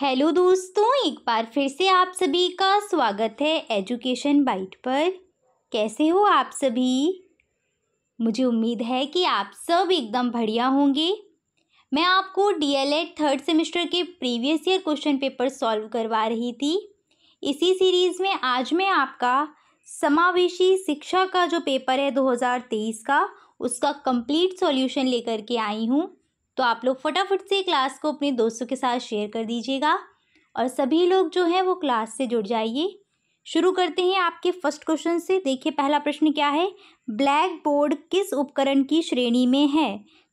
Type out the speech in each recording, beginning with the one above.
Hello दोस्तों एक बार फिर से आप सभी का स्वागत है एजुकेशन बाइट पर कैसे हो आप सभी मुझे उम्मीद है कि आप सब एकदम बढ़िया होंगे मैं आपको डीएलएड थर्ड सेमेस्टर के previous year question paper solve करवा रही थी इसी सीरीज़ में आज मैं आपका समावेशी शिक्षा का जो पेपर है 2023 का उसका कंप्लीट सॉल्यूशन लेकर के आई हूँ तो आप लोग फटाफट से क्लास को अपने दोस्तों के साथ शेयर कर दीजिएगा और सभी लोग जो हैं वो क्लास से जुड़ जाइए शुरू करते हैं आपके फर्स्ट क्वेश्चन से देखिए पहला प्रश्न क्या है ब्लैक बोर्ड किस उपकरण की श्रेणी में है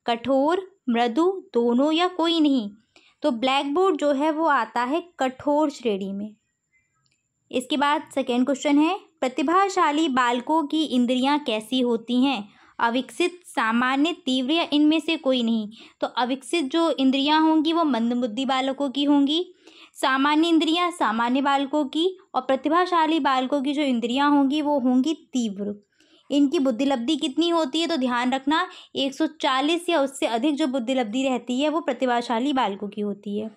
कठोर मृदु दोनों या कोई नहीं तो ब्लैक बोर्ड जो है वो आता है कठोर श्रेणी में इसके बाद सेकेंड क्वेश्चन है प्रतिभाशाली बालकों की इंद्रियां कैसी होती हैं अविकसित सामान्य तीव्र या इनमें से कोई नहीं तो अविकसित जो इंद्रियां होंगी वो मंदबुद्धि बालकों की होंगी सामान्य इंद्रियां सामान्य बालकों की और प्रतिभाशाली बालकों की जो इंद्रियां होंगी वो होंगी तीव्र इनकी बुद्धिलब्धि कितनी होती है तो ध्यान रखना 140 या उससे अधिक जो बुद्धिलब्धि रहती है वो प्रतिभाशाली बालकों की होती है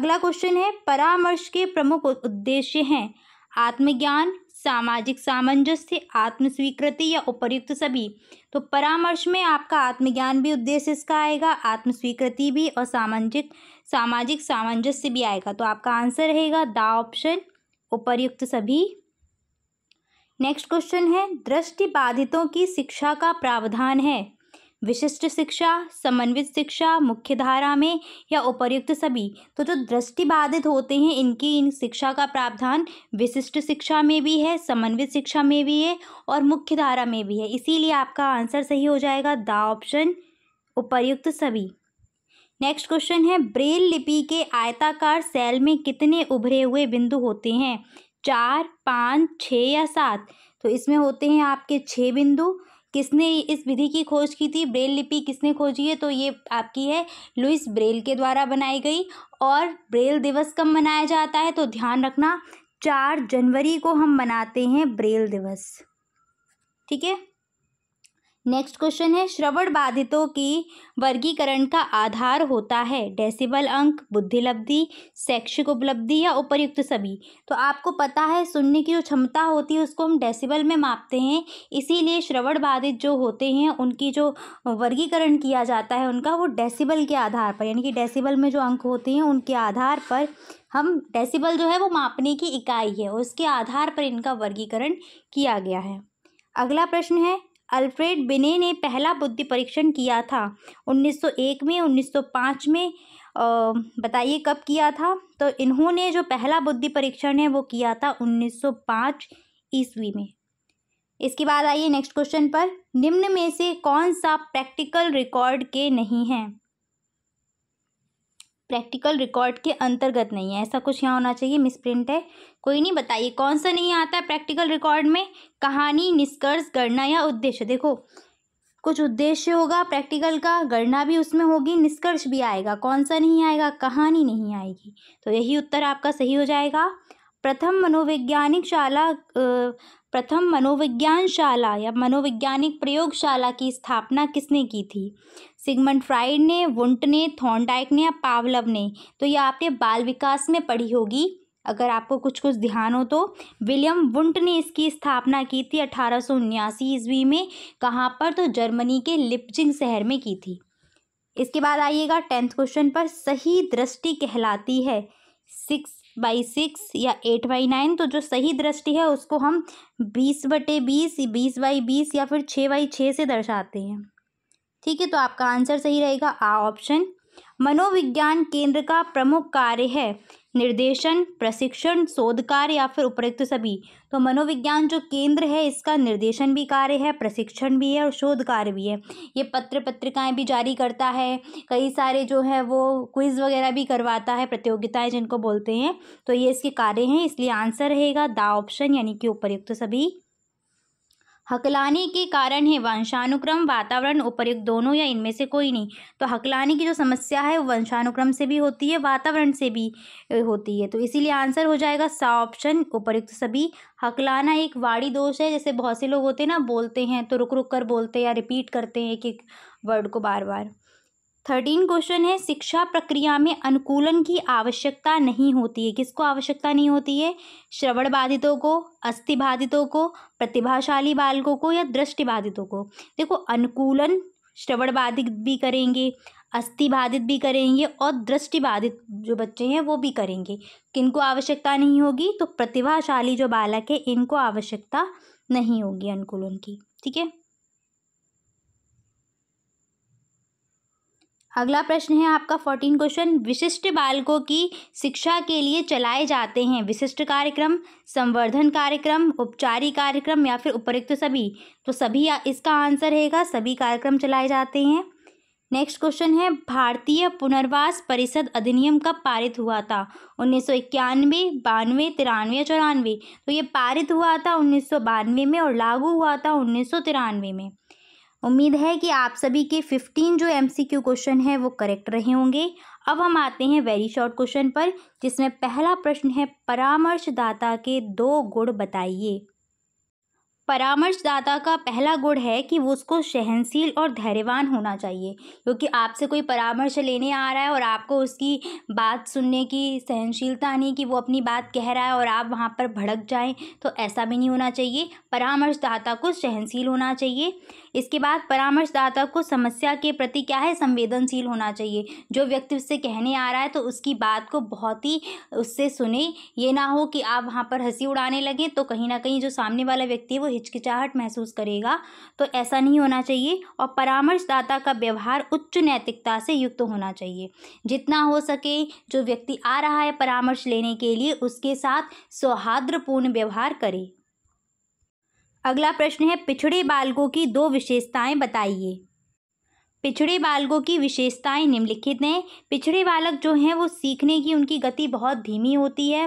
अगला क्वेश्चन है परामर्श के प्रमुख उद्देश्य हैं आत्मज्ञान सामाजिक सामंजस्य आत्म स्वीकृति या उपयुक्त सभी तो परामर्श में आपका आत्मज्ञान भी उद्देश्य इसका आएगा आत्म स्वीकृति भी और सामाजिक सामाजिक सामंजस्य भी आएगा तो आपका आंसर रहेगा द ऑप्शन उपयुक्त सभी नेक्स्ट क्वेश्चन है दृष्टि बाधितों की शिक्षा का प्रावधान है विशिष्ट शिक्षा समन्वित शिक्षा मुख्यधारा में या उपर्युक्त सभी तो जो दृष्टि बाधित होते हैं इनकी इन शिक्षा का प्रावधान विशिष्ट शिक्षा में भी है समन्वित शिक्षा में भी है और मुख्यधारा में भी है इसीलिए आपका आंसर सही हो जाएगा द ऑप्शन उपर्युक्त सभी नेक्स्ट क्वेश्चन है ब्रेल लिपि के आयताकार सेल में कितने उभरे हुए बिंदु होते हैं चार पाँच छः या सात तो इसमें होते हैं आपके छः बिंदु किसने इस विधि की खोज की थी ब्रेल लिपि किसने खोजी है तो ये आपकी है लुइस ब्रेल के द्वारा बनाई गई और ब्रेल दिवस कब मनाया जाता है तो ध्यान रखना चार जनवरी को हम मनाते हैं ब्रेल दिवस ठीक है नेक्स्ट क्वेश्चन है श्रवण बाधितों की वर्गीकरण का आधार होता है डेसिबल अंक बुद्धिलब्धि शैक्षिक उपलब्धि या उपयुक्त सभी तो आपको पता है सुनने की जो क्षमता होती है उसको हम डेसिबल में मापते हैं इसीलिए श्रवण बाधित जो होते हैं उनकी जो वर्गीकरण किया जाता है उनका वो डेसिबल के आधार पर यानी कि डेसिबल में जो अंक होते हैं उनके आधार पर हम डेसिबल जो है वो मापने की इकाई है उसके आधार पर इनका वर्गीकरण किया गया है अगला प्रश्न है अल्फ्रेड बिने ने पहला बुद्धि परीक्षण किया था 1901 में 1905 में बताइए कब किया था तो इन्होंने जो पहला बुद्धि परीक्षण है वो किया था 1905 ईस्वी में इसके बाद आइए नेक्स्ट क्वेश्चन पर निम्न में से कौन सा प्रैक्टिकल रिकॉर्ड के नहीं हैं प्रैक्टिकल रिकॉर्ड के अंतर्गत नहीं है ऐसा कुछ यहाँ होना चाहिए मिस प्रिंट है कोई नहीं बताइए कौन सा नहीं आता है प्रैक्टिकल रिकॉर्ड में कहानी निष्कर्ष गणना या उद्देश्य देखो कुछ उद्देश्य होगा प्रैक्टिकल का गणना भी उसमें होगी निष्कर्ष भी आएगा कौन सा नहीं आएगा कहानी नहीं आएगी तो यही उत्तर आपका सही हो जाएगा प्रथम मनोवैज्ञानिक शाला प्रथम मनोविज्ञान शाला या मनोवैज्ञानिक प्रयोगशाला की स्थापना किसने की थी सिगमंड फ्राइड ने वुंट ने थॉन्डाइक ने या पावलव ने तो ये आपने बाल विकास में पढ़ी होगी अगर आपको कुछ कुछ ध्यान हो तो विलियम वुंट ने इसकी स्थापना की थी अठारह सौ उन्यासी ईस्वी में कहाँ पर तो जर्मनी के लिपजिंग शहर में की थी इसके बाद आइएगा टेंथ क्वेश्चन पर सही दृष्टि कहलाती है सिक्स बाई सिक्स या एट बाई नाइन तो जो सही दृष्टि है उसको हम बीस बटे बीस बीस बाई बीस या फिर छः बाई छः से दर्शाते हैं ठीक है तो आपका आंसर सही रहेगा आ ऑप्शन मनोविज्ञान केंद्र का प्रमुख कार्य है निर्देशन प्रशिक्षण शोध कार्य या फिर उपयुक्त सभी तो मनोविज्ञान जो केंद्र है इसका निर्देशन भी कार्य है प्रशिक्षण भी है और शोध कार्य भी है ये पत्र पत्रिकाएं भी जारी करता है कई सारे जो है वो क्विज वगैरह भी करवाता है प्रतियोगिताएं जिनको बोलते हैं तो ये इसके कार्य हैं इसलिए आंसर रहेगा द ऑप्शन यानी कि उपयुक्त सभी हकलाने के कारण है वंशानुक्रम वातावरण उपयुक्त दोनों या इनमें से कोई नहीं तो हकलाने की जो समस्या है वो वंशानुक्रम से भी होती है वातावरण से भी होती है तो इसीलिए आंसर हो जाएगा सा ऑप्शन उपयुक्त सभी हकलाना एक वाड़ी दोष है जैसे बहुत से लोग होते हैं ना बोलते हैं तो रुक रुक कर बोलते हैं या रिपीट करते हैं एक एक वर्ड को बार बार थर्टीन क्वेश्चन है शिक्षा प्रक्रिया में अनुकूलन की आवश्यकता नहीं होती है किसको आवश्यकता नहीं होती है श्रवण बाधितों को अस्थि बाधितों को प्रतिभाशाली बालकों को या दृष्टि बाधितों को देखो अनुकूलन श्रवण बाधित भी करेंगे अस्थि बाधित भी करेंगे और दृष्टि बाधित जो बच्चे हैं वो भी करेंगे किनको आवश्यकता नहीं होगी तो प्रतिभाशाली जो बालक है इनको आवश्यकता नहीं होगी अनुकूलन की ठीक है अगला प्रश्न है आपका फोर्टीन क्वेश्चन विशिष्ट बालकों की शिक्षा के लिए चलाए जाते हैं विशिष्ट कार्यक्रम संवर्धन कार्यक्रम उपचारी कार्यक्रम या फिर उपयुक्त तो सभी तो सभी इसका आंसर रहेगा सभी कार्यक्रम चलाए जाते हैं नेक्स्ट क्वेश्चन है भारतीय पुनर्वास परिषद अधिनियम कब पारित हुआ था उन्नीस सौ इक्यानवे बानवे तिरानवे या चौरानवे तो ये पारित हुआ था उन्नीस सौ बानवे में और लागू हुआ था उन्नीस सौ तिरानवे में उम्मीद है कि आप सभी के फिफ्टीन जो एमसीक्यू क्वेश्चन है वो करेक्ट रहे होंगे अब हम आते हैं वेरी शॉर्ट क्वेश्चन पर जिसमें पहला प्रश्न है परामर्शदाता के दो गुण बताइए परामर्शदाता का पहला गुण है कि वो उसको सहनशील और धैर्यवान होना चाहिए क्योंकि आपसे कोई परामर्श लेने आ रहा है और आपको उसकी बात सुनने की सहनशीलता नहीं कि वो अपनी बात कह रहा है और आप वहाँ पर भड़क जाएं तो ऐसा भी नहीं होना चाहिए परामर्शदाता को सहनशील होना चाहिए इसके बाद परामर्शदाता को समस्या के प्रति क्या है संवेदनशील होना चाहिए जो व्यक्ति उससे कहने आ रहा है तो उसकी बात को बहुत ही उससे सुने ये ना हो कि आप वहाँ पर हंसी उड़ाने लगें तो कहीं ना कहीं जो सामने वाला व्यक्ति है वो हिचकिचाहट महसूस करेगा तो ऐसा नहीं होना चाहिए और परामर्शदाता का व्यवहार उच्च नैतिकता से युक्त होना चाहिए जितना हो सके जो व्यक्ति आ रहा है परामर्श लेने के लिए उसके साथ सौहार्द्रपूर्ण व्यवहार करें अगला प्रश्न है पिछड़े बालकों की दो विशेषताएं बताइए पिछड़े बालकों की विशेषताएं निम्नलिखित हैं पिछड़े बालक जो हैं वो सीखने की उनकी गति बहुत धीमी होती है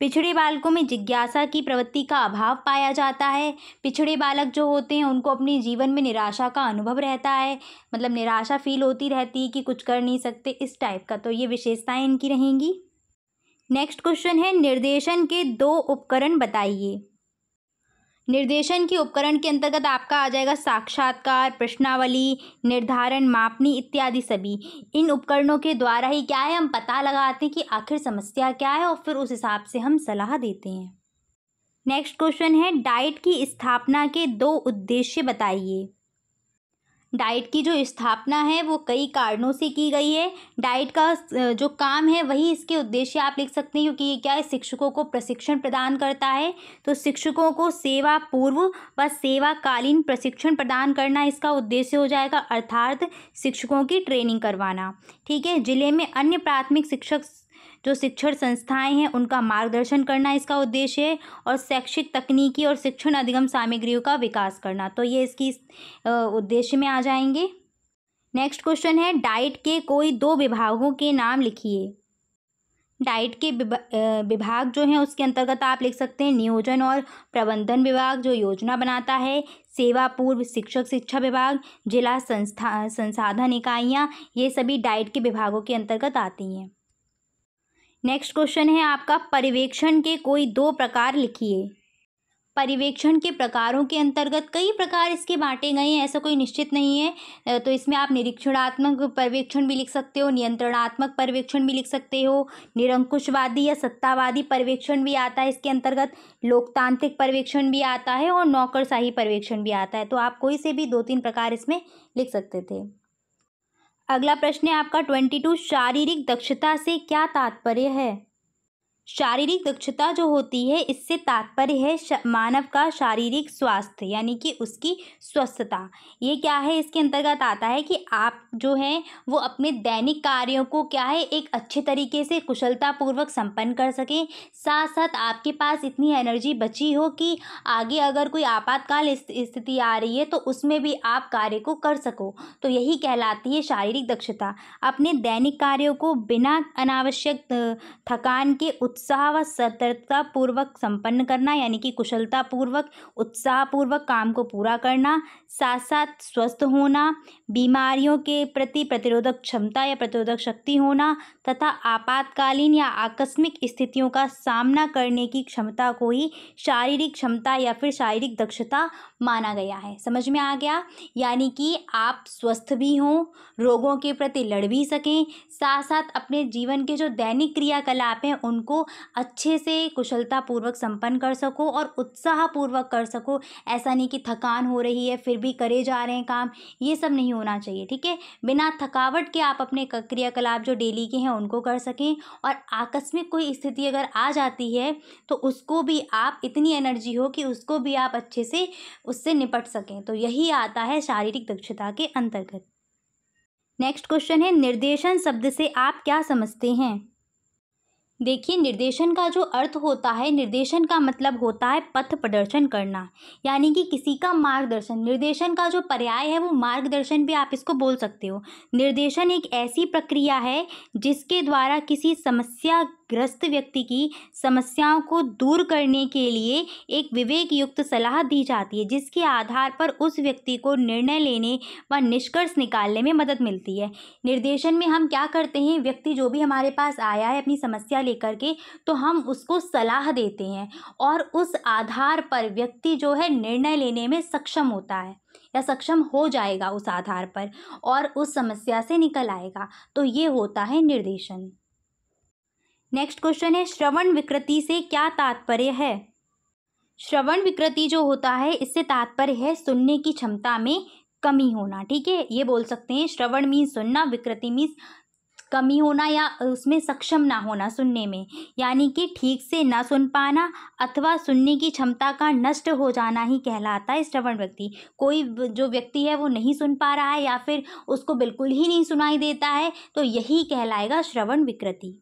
पिछड़े बालकों में जिज्ञासा की प्रवृत्ति का अभाव पाया जाता है पिछड़े बालक जो होते हैं उनको अपने जीवन में निराशा का अनुभव रहता है मतलब निराशा फील होती रहती है कि कुछ कर नहीं सकते इस टाइप का तो ये विशेषताएं इनकी रहेंगी नेक्स्ट क्वेश्चन है निर्देशन के दो उपकरण बताइए निर्देशन के उपकरण के अंतर्गत आपका आ जाएगा साक्षात्कार प्रश्नावली निर्धारण मापनी इत्यादि सभी इन उपकरणों के द्वारा ही क्या है हम पता लगाते हैं कि आखिर समस्या क्या है और फिर उस हिसाब से हम सलाह देते हैं नेक्स्ट क्वेश्चन है डाइट की स्थापना के दो उद्देश्य बताइए डाइट की जो स्थापना है वो कई कारणों से की गई है डाइट का जो काम है वही इसके उद्देश्य आप लिख सकते हैं क्योंकि ये क्या है शिक्षकों को प्रशिक्षण प्रदान करता है तो शिक्षकों को सेवा पूर्व व सेवाकालीन प्रशिक्षण प्रदान करना इसका उद्देश्य हो जाएगा अर्थात शिक्षकों की ट्रेनिंग करवाना ठीक है जिले में अन्य प्राथमिक शिक्षक जो शिक्षण संस्थाएं हैं उनका मार्गदर्शन करना इसका उद्देश्य है और शैक्षिक तकनीकी और शिक्षण अधिगम सामग्रियों का विकास करना तो ये इसकी उद्देश्य में आ जाएंगे नेक्स्ट क्वेश्चन है डाइट के कोई दो विभागों के नाम लिखिए डाइट के विभाग जो हैं उसके अंतर्गत आप लिख सकते हैं नियोजन और प्रबंधन विभाग जो योजना बनाता है सेवा पूर्व शिक्षक शिक्षा विभाग जिला संस्था संसाधन इकाइयाँ ये सभी डाइट के विभागों के अंतर्गत आती हैं नेक्स्ट क्वेश्चन है आपका परिवेक्षण के कोई दो प्रकार लिखिए परिवेक्षण के प्रकारों के अंतर्गत कई प्रकार इसके बांटे गए हैं ऐसा कोई निश्चित नहीं है तो इसमें आप निरीक्षणात्मक पर्यवेक्षण भी लिख सकते हो नियंत्रणात्मक पर्यवेक्षण भी लिख सकते हो निरंकुशवादी या सत्तावादी परिवेक्षण भी आता है इसके अंतर्गत लोकतांत्रिक पर्यवेक्षण भी आता है और नौकरशाही पर्यवेक्षण भी आता है तो आप कोई से भी दो तीन प्रकार इसमें लिख सकते थे अगला प्रश्न है आपका ट्वेंटी टू शारीरिक दक्षता से क्या तात्पर्य है शारीरिक दक्षता जो होती है इससे तात्पर्य है मानव का शारीरिक स्वास्थ्य यानी कि उसकी स्वस्थता ये क्या है इसके अंतर्गत आता है कि आप जो हैं वो अपने दैनिक कार्यों को क्या है एक अच्छे तरीके से कुशलतापूर्वक संपन्न कर सकें साथ साथ आपके पास इतनी एनर्जी बची हो कि आगे अगर कोई आपातकाल स्थिति आ रही है तो उसमें भी आप कार्य को कर सको तो यही कहलाती है शारीरिक दक्षता अपने दैनिक कार्यों को बिना अनावश्यक थकान के उत्साह व सतर्कतापूर्वक संपन्न करना यानी कि कुशलतापूर्वक उत्साहपूर्वक काम को पूरा करना साथ साथ स्वस्थ होना बीमारियों के प्रति प्रतिरोधक क्षमता या प्रतिरोधक शक्ति होना तथा आपातकालीन या आकस्मिक स्थितियों का सामना करने की क्षमता को ही शारीरिक क्षमता या फिर शारीरिक दक्षता माना गया है समझ में आ गया यानी कि आप स्वस्थ भी हों रोगों के प्रति लड़ भी सकें साथ साथ अपने जीवन के जो दैनिक क्रियाकलाप हैं उनको अच्छे से कुशलतापूर्वक संपन्न कर सको और उत्साहपूर्वक कर सको ऐसा नहीं कि थकान हो रही है फिर भी करे जा रहे हैं काम ये सब नहीं होना चाहिए ठीक है बिना थकावट के आप अपने क्रियाकलाप जो डेली के हैं उनको कर सकें और आकस्मिक कोई स्थिति अगर आ जाती है तो उसको भी आप इतनी एनर्जी हो कि उसको भी आप अच्छे से उससे निपट सकें तो यही आता है शारीरिक दक्षता के अंतर्गत नेक्स्ट क्वेश्चन है निर्देशन शब्द से आप क्या समझते हैं देखिए निर्देशन का जो अर्थ होता है निर्देशन का मतलब होता है पथ प्रदर्शन करना यानी कि किसी का मार्गदर्शन निर्देशन का जो पर्याय है वो मार्गदर्शन भी आप इसको बोल सकते हो निर्देशन एक ऐसी प्रक्रिया है जिसके द्वारा किसी समस्या ग्रस्त व्यक्ति की समस्याओं को दूर करने के लिए एक विवेक युक्त सलाह दी जाती है जिसके आधार पर उस व्यक्ति को निर्णय लेने व निष्कर्ष निकालने में मदद मिलती है निर्देशन में हम क्या करते हैं व्यक्ति जो भी हमारे पास आया है अपनी समस्या लेकर के तो हम उसको सलाह देते हैं और उस आधार पर व्यक्ति जो है निर्णय लेने में सक्षम होता है या सक्षम हो जाएगा उस आधार पर और उस समस्या से निकल आएगा तो ये होता है निर्देशन नेक्स्ट क्वेश्चन है श्रवण विकृति से क्या तात्पर्य है श्रवण विकृति जो होता है इससे तात्पर्य है सुनने की क्षमता में कमी होना ठीक है ये बोल सकते हैं श्रवण मीन्स सुनना विकृति मीन्स कमी होना या उसमें सक्षम ना होना सुनने में यानी कि ठीक से ना सुन पाना अथवा सुनने की क्षमता का नष्ट हो जाना ही कहलाता है श्रवण व्यक्ति कोई जो व्यक्ति है वो नहीं सुन पा रहा है या फिर उसको बिल्कुल ही नहीं सुनाई देता है तो यही कहलाएगा श्रवण विकृति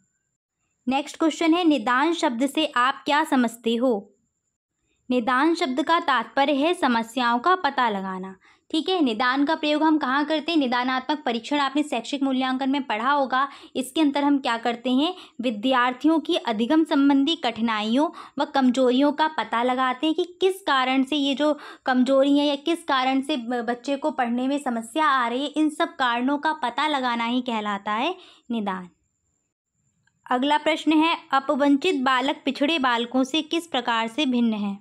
नेक्स्ट क्वेश्चन है निदान शब्द से आप क्या समझते हो निदान शब्द का तात्पर्य है समस्याओं का पता लगाना ठीक है निदान का प्रयोग हम कहाँ करते हैं निदानात्मक परीक्षण आपने शैक्षिक मूल्यांकन में पढ़ा होगा इसके अंतर हम क्या करते हैं विद्यार्थियों की अधिगम संबंधी कठिनाइयों व कमजोरियों का पता लगाते हैं कि किस कारण से ये जो कमजोरी है या किस कारण से बच्चे को पढ़ने में समस्या आ रही है इन सब कारणों का पता लगाना ही कहलाता है निदान अगला प्रश्न है अपवंचित बालक पिछड़े बालकों से किस प्रकार से भिन्न है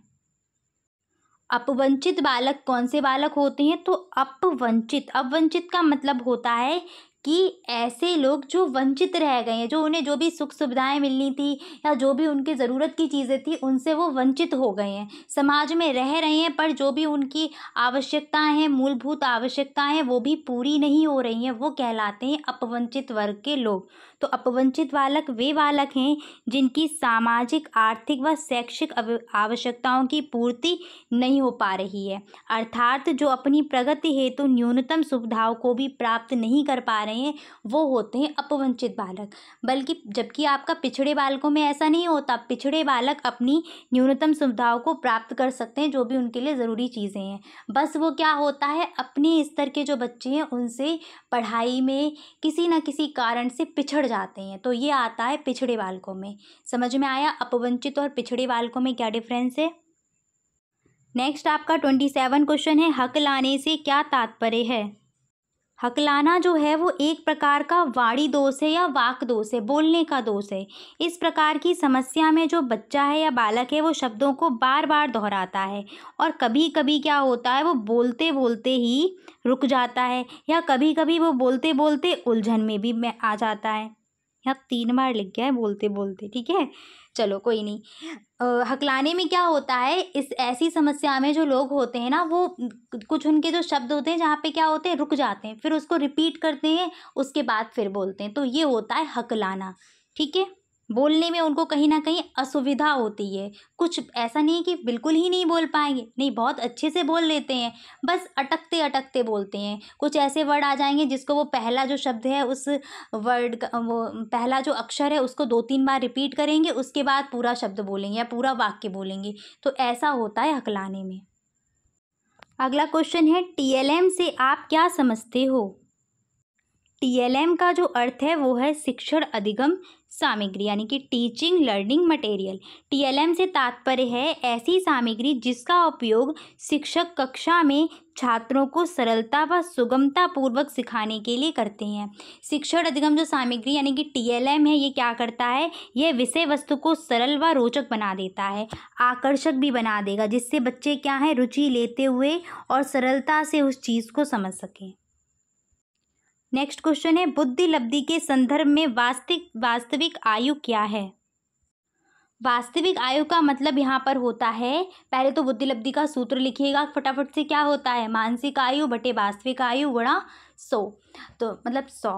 अपवंचित बालक कौन से बालक होते हैं तो अपवंचित अपवंचित का मतलब होता है कि ऐसे लोग जो वंचित रह गए हैं जो उन्हें जो भी सुख सुविधाएं मिलनी थी या जो भी उनकी ज़रूरत की चीज़ें थी उनसे वो वंचित हो गए हैं समाज में रह रहे हैं पर जो भी उनकी आवश्यकताएं हैं मूलभूत आवश्यकताएं हैं वो भी पूरी नहीं हो रही हैं वो कहलाते हैं अपवंचित वर्ग के लोग तो अपवंचित बालक वे बालक हैं जिनकी सामाजिक आर्थिक व शैक्षिक आवश्यकताओं की पूर्ति नहीं हो पा रही है अर्थात जो अपनी प्रगति हेतु तो न्यूनतम सुविधाओं को भी प्राप्त नहीं कर पा रहे हैं वो होते हैं अपवंचित बालक बल्कि जबकि आपका पिछड़े बालकों में ऐसा नहीं होता पिछड़े बालक अपनी न्यूनतम सुविधाओं को प्राप्त कर सकते हैं जो भी उनके लिए ज़रूरी चीज़ें हैं बस वो क्या होता है अपने स्तर के जो बच्चे हैं उनसे पढ़ाई में किसी न किसी कारण से पिछड़ पिछड़ जाते हैं तो ये आता है पिछड़े बालकों में समझ में आया अपवंचित और पिछड़े बालकों में क्या डिफरेंस है नेक्स्ट आपका ट्वेंटी सेवन क्वेश्चन है हक लाने से क्या तात्पर्य है हक लाना जो है वो एक प्रकार का वाणी दोष है या वाक दोष है बोलने का दोष है इस प्रकार की समस्या में जो बच्चा है या बालक है वो शब्दों को बार बार दोहराता है और कभी कभी क्या होता है वो बोलते बोलते ही रुक जाता है या कभी कभी वो बोलते बोलते उलझन में भी आ जाता है यहाँ तीन बार लिख गया है बोलते बोलते ठीक है चलो कोई नहीं हकलाने में क्या होता है इस ऐसी समस्या में जो लोग होते हैं ना वो कुछ उनके जो शब्द होते हैं जहाँ पे क्या होते हैं रुक जाते हैं फिर उसको रिपीट करते हैं उसके बाद फिर बोलते हैं तो ये होता है हकलाना ठीक है बोलने में उनको कहीं ना कहीं असुविधा होती है कुछ ऐसा नहीं है कि बिल्कुल ही नहीं बोल पाएंगे नहीं बहुत अच्छे से बोल लेते हैं बस अटकते अटकते बोलते हैं कुछ ऐसे वर्ड आ जाएंगे जिसको वो पहला जो शब्द है उस वर्ड का वो पहला जो अक्षर है उसको दो तीन बार रिपीट करेंगे उसके बाद पूरा शब्द बोलेंगे या पूरा वाक्य बोलेंगे तो ऐसा होता है हकलाने में अगला क्वेश्चन है एम से आप क्या समझते हो एम का जो अर्थ है वो है शिक्षण अधिगम सामग्री यानी कि टीचिंग लर्निंग मटेरियल टीएलएम से तात्पर्य है ऐसी सामग्री जिसका उपयोग शिक्षक कक्षा में छात्रों को सरलता व सुगमता पूर्वक सिखाने के लिए करते हैं शिक्षण अधिगम जो सामग्री यानी कि टीएलएम है ये क्या करता है यह विषय वस्तु को सरल व रोचक बना देता है आकर्षक भी बना देगा जिससे बच्चे क्या हैं रुचि लेते हुए और सरलता से उस चीज़ को समझ सकें नेक्स्ट क्वेश्चन है बुद्धि लब्धि के संदर्भ में वास्तविक वास्तविक आयु क्या है वास्तविक आयु का मतलब यहाँ पर होता है पहले तो बुद्धि लब्धि का सूत्र लिखिएगा फटाफट से क्या होता है मानसिक आयु बटे वास्तविक आयु गुणा सौ तो मतलब सौ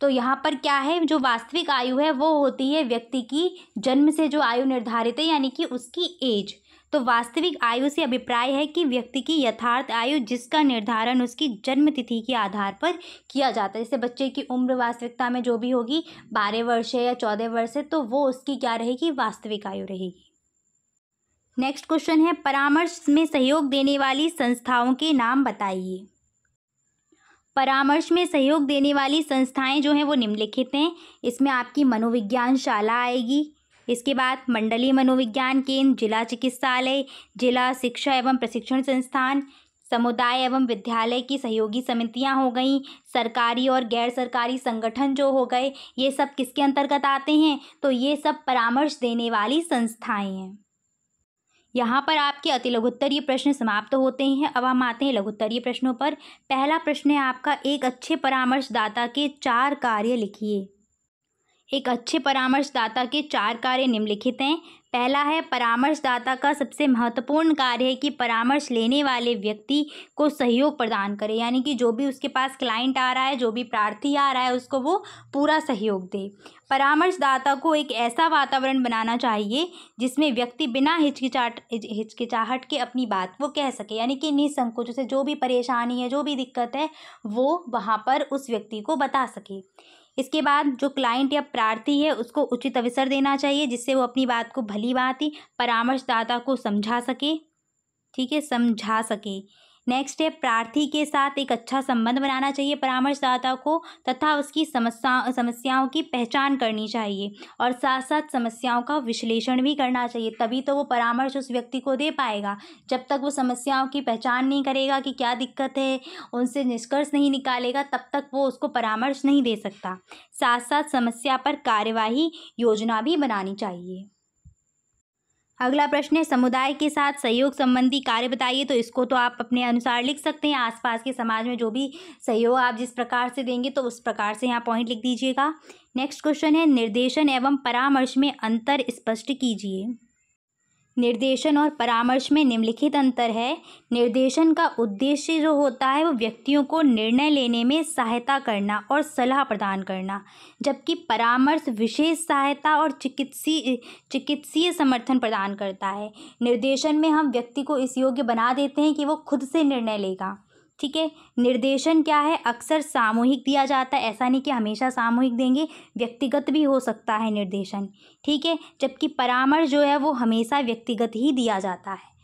तो यहाँ पर क्या है जो वास्तविक आयु है वो होती है व्यक्ति की जन्म से जो आयु निर्धारित है यानी कि उसकी एज तो वास्तविक आयु से अभिप्राय है कि व्यक्ति की यथार्थ आयु जिसका निर्धारण उसकी जन्म तिथि के आधार पर किया जाता है जैसे बच्चे की उम्र वास्तविकता में जो भी होगी बारह वर्ष है या चौदह वर्ष है तो वो उसकी क्या रहेगी वास्तविक आयु रहेगी नेक्स्ट क्वेश्चन है परामर्श में सहयोग देने वाली संस्थाओं के नाम बताइए परामर्श में सहयोग देने वाली संस्थाएं जो हैं वो निम्नलिखित हैं इसमें आपकी मनोविज्ञान शाला आएगी इसके बाद मंडलीय मनोविज्ञान केंद्र जिला चिकित्सालय जिला शिक्षा एवं प्रशिक्षण संस्थान समुदाय एवं विद्यालय की सहयोगी समितियां हो गई सरकारी और गैर सरकारी संगठन जो हो गए ये सब किसके अंतर्गत आते हैं तो ये सब परामर्श देने वाली संस्थाएं हैं यहाँ पर आपके अति लघुत्तरीय प्रश्न समाप्त तो होते हैं अब हम आते हैं लघुत्तरीय प्रश्नों पर पहला प्रश्न है आपका एक अच्छे परामर्शदाता के चार कार्य लिखिए एक अच्छे परामर्शदाता के चार कार्य निम्नलिखित हैं पहला है परामर्शदाता का सबसे महत्वपूर्ण कार्य है कि परामर्श लेने वाले व्यक्ति को सहयोग प्रदान करे यानी कि जो भी उसके पास क्लाइंट आ रहा है जो भी प्रार्थी आ रहा है उसको वो पूरा सहयोग दे परामर्शदाता को एक ऐसा वातावरण बनाना चाहिए जिसमें व्यक्ति बिना हिचकिचाट हिचकिचाहट के अपनी बात वो कह सके यानी कि निसंकोच से जो भी परेशानी है जो भी दिक्कत है वो वहाँ पर उस व्यक्ति को बता सके इसके बाद जो क्लाइंट या प्रार्थी है उसको उचित अवसर देना चाहिए जिससे वो अपनी बात को भली ही परामर्शदाता को समझा सके ठीक है समझा सके नेक्स्ट है प्रार्थी के साथ एक अच्छा संबंध बनाना चाहिए परामर्शदाता को तथा उसकी समस्या समस्याओं की पहचान करनी चाहिए और साथ साथ समस्याओं का विश्लेषण भी करना चाहिए तभी तो वो परामर्श उस व्यक्ति को दे पाएगा जब तक वो समस्याओं की पहचान नहीं करेगा कि क्या दिक्कत है उनसे निष्कर्ष नहीं निकालेगा तब तक वो उसको परामर्श नहीं दे सकता साथ साथ समस्या पर कार्यवाही योजना भी बनानी चाहिए अगला प्रश्न है समुदाय के साथ सहयोग संबंधी कार्य बताइए तो इसको तो आप अपने अनुसार लिख सकते हैं आसपास के समाज में जो भी सहयोग आप जिस प्रकार से देंगे तो उस प्रकार से यहाँ पॉइंट लिख दीजिएगा नेक्स्ट क्वेश्चन है निर्देशन एवं परामर्श में अंतर स्पष्ट कीजिए निर्देशन और परामर्श में निम्नलिखित अंतर है निर्देशन का उद्देश्य जो होता है वो व्यक्तियों को निर्णय लेने में सहायता करना और सलाह प्रदान करना जबकि परामर्श विशेष सहायता और चिकित्सीय चिकित्सीय समर्थन प्रदान करता है निर्देशन में हम व्यक्ति को इस योग्य बना देते हैं कि वो खुद से निर्णय लेगा ठीक है निर्देशन क्या है अक्सर सामूहिक दिया जाता है ऐसा नहीं कि हमेशा सामूहिक देंगे व्यक्तिगत भी हो सकता है निर्देशन ठीक है जबकि परामर्श जो है वो हमेशा व्यक्तिगत ही दिया जाता है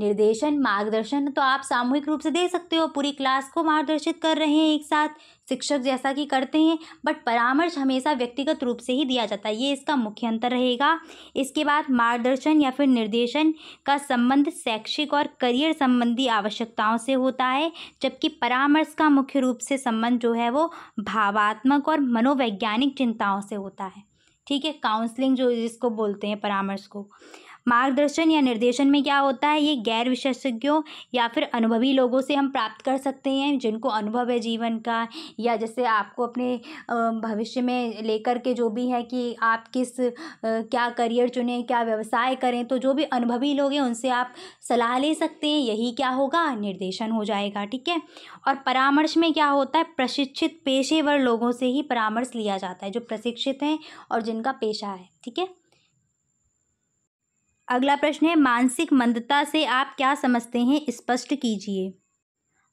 निर्देशन मार्गदर्शन तो आप सामूहिक रूप से दे सकते हो पूरी क्लास को मार्गदर्शित कर रहे हैं एक साथ शिक्षक जैसा कि करते हैं बट परामर्श हमेशा व्यक्तिगत रूप से ही दिया जाता है ये इसका मुख्य अंतर रहेगा इसके बाद मार्गदर्शन या फिर निर्देशन का संबंध शैक्षिक और करियर संबंधी आवश्यकताओं से होता है जबकि परामर्श का मुख्य रूप से संबंध जो है वो भावात्मक और मनोवैज्ञानिक चिंताओं से होता है ठीक है काउंसलिंग जो जिसको बोलते हैं परामर्श को मार्गदर्शन या निर्देशन में क्या होता है ये गैर विशेषज्ञों या फिर अनुभवी लोगों से हम प्राप्त कर सकते हैं जिनको अनुभव है जीवन का या जैसे आपको अपने भविष्य में लेकर के जो भी है कि आप किस क्या करियर चुने क्या व्यवसाय करें तो जो भी अनुभवी लोग हैं उनसे आप सलाह ले सकते हैं यही क्या होगा निर्देशन हो जाएगा ठीक है और परामर्श में क्या होता है प्रशिक्षित पेशेवर लोगों से ही परामर्श लिया जाता है जो प्रशिक्षित हैं और जिनका पेशा है ठीक है अगला प्रश्न है मानसिक मंदता से आप क्या समझते हैं स्पष्ट कीजिए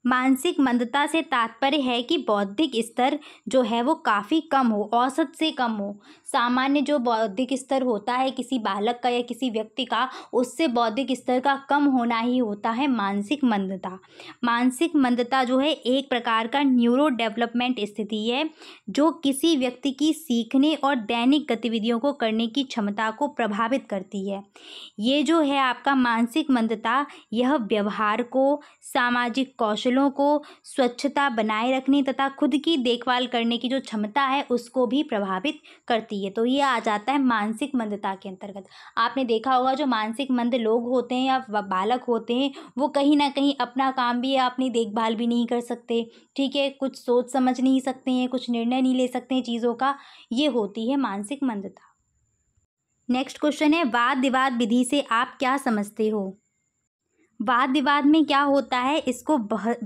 मानसिक मंदता से तात्पर्य है कि बौद्धिक स्तर जो है वो काफ़ी कम हो औसत से कम हो सामान्य जो बौद्धिक स्तर होता है किसी बालक का या किसी व्यक्ति का उससे बौद्धिक स्तर का कम होना ही होता है मानसिक मंदता मानसिक मंदता जो है एक प्रकार का न्यूरो डेवलपमेंट स्थिति है जो किसी व्यक्ति की सीखने और दैनिक गतिविधियों को करने की क्षमता को प्रभावित करती है ये जो है आपका मानसिक मंदता यह व्यवहार को सामाजिक कौशलों को स्वच्छता बनाए रखने तथा खुद की देखभाल करने की जो क्षमता है उसको भी प्रभावित करती है चाहिए तो ये आ जाता है मानसिक मंदता के अंतर्गत आपने देखा होगा जो मानसिक मंद लोग होते हैं या बालक होते हैं वो कहीं ना कहीं अपना काम भी या अपनी देखभाल भी नहीं कर सकते ठीक है कुछ सोच समझ नहीं सकते हैं कुछ निर्णय नहीं ले सकते हैं चीज़ों का ये होती है मानसिक मंदता नेक्स्ट क्वेश्चन है वाद विवाद विधि से आप क्या समझते हो वाद विवाद में क्या होता है इसको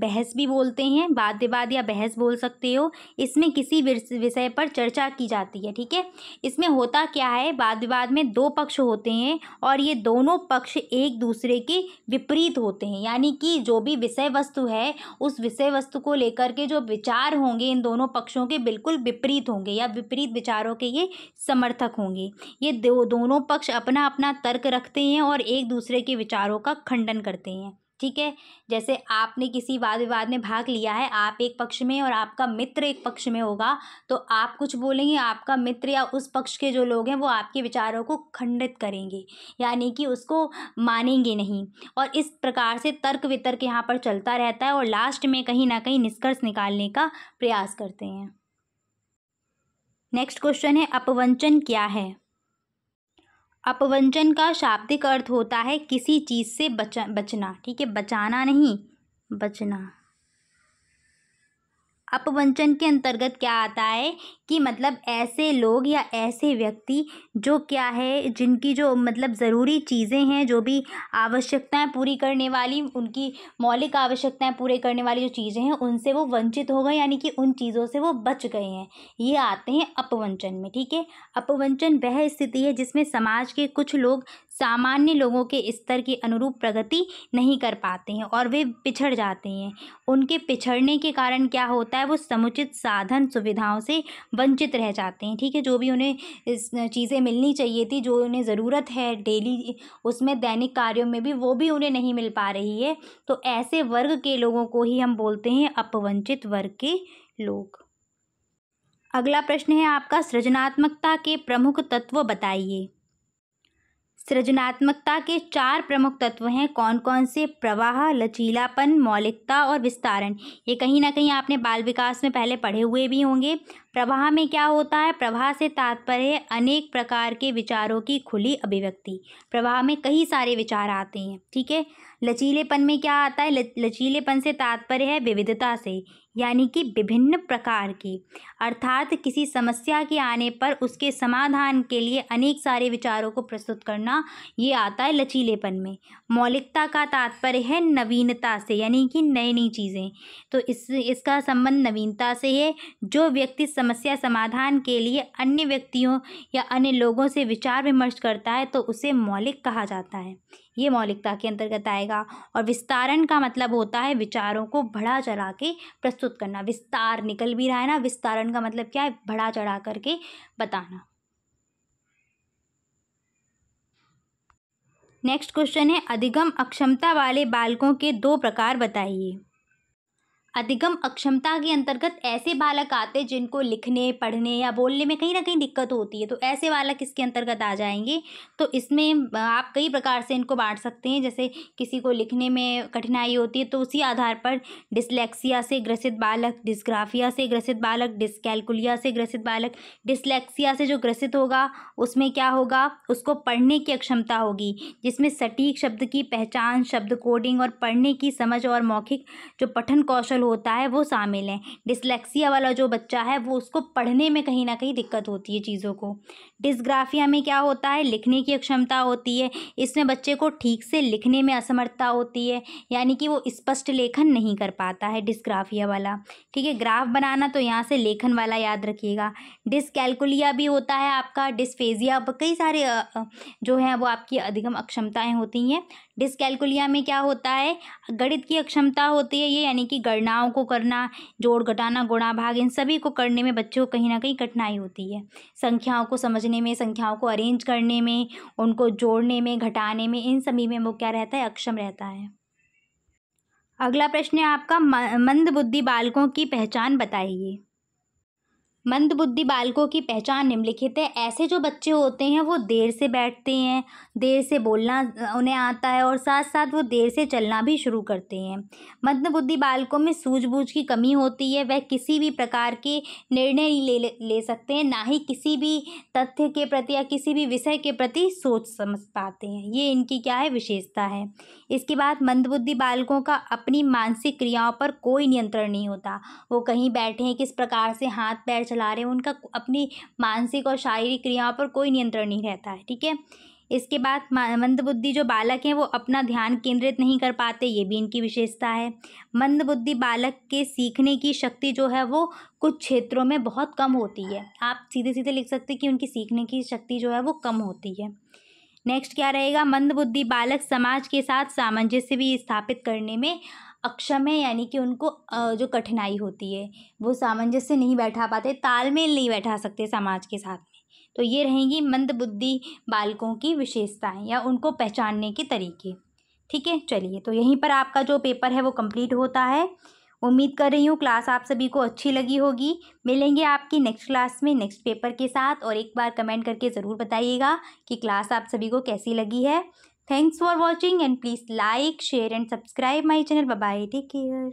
बहस भी बोलते हैं वाद विवाद या बहस बोल सकते हो इसमें किसी विषय पर चर्चा की जाती है ठीक है इसमें होता क्या है वाद विवाद में दो पक्ष होते हैं और ये दोनों पक्ष एक दूसरे के विपरीत होते हैं यानी कि जो भी विषय वस्तु है उस विषय वस्तु को लेकर के जो विचार होंगे इन दोनों पक्षों के बिल्कुल विपरीत होंगे या विपरीत विचारों के ये समर्थक होंगे ये दो दोनों पक्ष अपना अपना तर्क रखते हैं और एक दूसरे के विचारों का खंडन करते हैं होते हैं ठीक है जैसे आपने किसी वाद विवाद में भाग लिया है आप एक पक्ष में और आपका मित्र एक पक्ष में होगा तो आप कुछ बोलेंगे आपका मित्र या उस पक्ष के जो लोग हैं वो आपके विचारों को खंडित करेंगे यानी कि उसको मानेंगे नहीं और इस प्रकार से तर्क वितर्क यहाँ पर चलता रहता है और लास्ट में कहीं ना कहीं निष्कर्ष निकालने का प्रयास करते हैं नेक्स्ट क्वेश्चन है अपवंचन क्या है अपवंचन का शाब्दिक अर्थ होता है किसी चीज़ से बच बचना ठीक है बचाना नहीं बचना अपवंचन के अंतर्गत क्या आता है कि मतलब ऐसे लोग या ऐसे व्यक्ति जो क्या है जिनकी जो मतलब ज़रूरी चीज़ें हैं जो भी आवश्यकताएं पूरी करने वाली उनकी मौलिक आवश्यकताएं पूरे करने वाली जो चीज़ें हैं उनसे वो वंचित हो गए यानी कि उन चीज़ों से वो बच गए हैं ये आते हैं अपवंचन में ठीक है अपवंचन वह स्थिति है जिसमें समाज के कुछ लोग सामान्य लोगों के स्तर के अनुरूप प्रगति नहीं कर पाते हैं और वे पिछड़ जाते हैं उनके पिछड़ने के कारण क्या होता है वो समुचित साधन सुविधाओं से वंचित रह जाते हैं ठीक है जो भी उन्हें चीज़ें मिलनी चाहिए थी जो उन्हें ज़रूरत है डेली उसमें दैनिक कार्यों में भी वो भी उन्हें नहीं मिल पा रही है तो ऐसे वर्ग के लोगों को ही हम बोलते हैं अपवंचित वर्ग के लोग अगला प्रश्न है आपका सृजनात्मकता के प्रमुख तत्व बताइए सृजनात्मकता के चार प्रमुख तत्व हैं कौन कौन से प्रवाह लचीलापन मौलिकता और विस्तारण ये कहीं ना कहीं आपने बाल विकास में पहले पढ़े हुए भी होंगे प्रवाह में क्या होता है प्रवाह से तात्पर्य अनेक प्रकार के विचारों की खुली अभिव्यक्ति प्रवाह में कई सारे विचार आते हैं ठीक है लचीलेपन में क्या आता है लचीलेपन से तात्पर्य है विविधता से यानी कि विभिन्न प्रकार की अर्थात किसी समस्या के आने पर उसके समाधान के लिए अनेक सारे विचारों को प्रस्तुत करना ये आता है लचीलेपन में मौलिकता का तात्पर्य है नवीनता से यानी कि नई नई चीज़ें तो इस इसका संबंध नवीनता से है जो व्यक्ति समस्या समाधान के लिए अन्य व्यक्तियों या अन्य लोगों से विचार विमर्श करता है तो उसे मौलिक कहा जाता है ये मौलिकता के अंतर्गत आएगा और विस्तारण का मतलब होता है विचारों को बढ़ा चढ़ा के प्रस्तुत करना विस्तार निकल भी रहा है ना विस्तारण का मतलब क्या है बढ़ा चढ़ा करके बताना नेक्स्ट क्वेश्चन है अधिगम अक्षमता वाले बालकों के दो प्रकार बताइए अधिगम अक्षमता के अंतर्गत ऐसे बालक आते हैं जिनको लिखने पढ़ने या बोलने में कहीं ना कहीं दिक्कत होती है तो ऐसे बालक इसके अंतर्गत आ जाएंगे तो इसमें आप कई प्रकार से इनको बांट सकते हैं जैसे किसी को लिखने में कठिनाई होती है तो उसी आधार पर डिसलेक्सिया से ग्रसित बालक डिस्ग्राफिया से ग्रसित बालक डिसकैलकुलिया से ग्रसित बालक डिसलेक्सिया से जो ग्रसित होगा उसमें क्या होगा उसको पढ़ने की अक्षमता होगी जिसमें सटीक शब्द की पहचान शब्द कोडिंग और पढ़ने की समझ और मौखिक जो पठन कौशल होता है वो शामिल है डिसलेक्सिया वाला जो बच्चा है वो उसको पढ़ने में कहीं ना कहीं दिक्कत होती है चीज़ों को डिसग्राफिया में क्या होता है लिखने की अक्षमता होती है इसमें बच्चे को ठीक से लिखने में असमर्थता होती है यानी कि वो स्पष्ट लेखन नहीं कर पाता है डिसग्राफिया वाला ठीक है ग्राफ बनाना तो यहाँ से लेखन वाला याद रखिएगा डिसकैलकुलिया भी होता है आपका डिस्फेजिया कई सारे जो हैं वो आपकी अधिगम अक्षमताएँ होती हैं डिसकैलकुलिया में क्या होता है गणित की अक्षमता होती है ये यानी कि गणनाओं को करना जोड़ घटाना गुणा भाग इन सभी को करने में बच्चों को कहीं ना कहीं कठिनाई होती है संख्याओं को समझने में संख्याओं को अरेंज करने में उनको जोड़ने में घटाने में इन सभी में वो क्या रहता है अक्षम रहता है अगला प्रश्न है आपका मंद बुद्धि बालकों की पहचान बताइए मंदबुद्धि बालकों की पहचान निम्नलिखित है ऐसे जो बच्चे होते हैं वो देर से बैठते हैं देर से बोलना उन्हें आता है और साथ साथ वो देर से चलना भी शुरू करते हैं मंदबुद्धि बालकों में सूझबूझ की कमी होती है वह किसी भी प्रकार के निर्णय ले ले सकते हैं ना ही किसी भी तथ्य के प्रति या किसी भी विषय के प्रति सोच समझ पाते हैं ये इनकी क्या है विशेषता है इसके बाद मंदबुद्धि बालकों का अपनी मानसिक क्रियाओं पर कोई नियंत्रण नहीं होता वो कहीं बैठे हैं किस प्रकार से हाथ पैर चला रहे हैं उनका अपनी मानसिक और शारीरिक क्रियाओं पर कोई नियंत्रण नहीं रहता है ठीक है इसके बाद मंदबुद्धि जो बालक हैं वो अपना ध्यान केंद्रित नहीं कर पाते ये भी इनकी विशेषता है मंदबुद्धि बालक के सीखने की शक्ति जो है वो कुछ क्षेत्रों में बहुत कम होती है आप सीधे सीधे लिख सकते हैं कि उनकी सीखने की शक्ति जो है वो कम होती है नेक्स्ट क्या रहेगा मंदबुद्धि बालक समाज के साथ सामंजस्य भी स्थापित करने में अक्षम है यानी कि उनको जो कठिनाई होती है वो सामंजस्य नहीं बैठा पाते तालमेल नहीं बैठा सकते समाज के साथ में तो ये रहेंगी मंद बुद्धि बालकों की विशेषताएं या उनको पहचानने के तरीके ठीक है चलिए तो यहीं पर आपका जो पेपर है वो कंप्लीट होता है उम्मीद कर रही हूँ क्लास आप सभी को अच्छी लगी होगी मिलेंगे आपकी नेक्स्ट क्लास में नेक्स्ट पेपर के साथ और एक बार कमेंट करके ज़रूर बताइएगा कि क्लास आप सभी को कैसी लगी है Thanks for watching and please like, share and subscribe my channel. Bye-bye. Take care.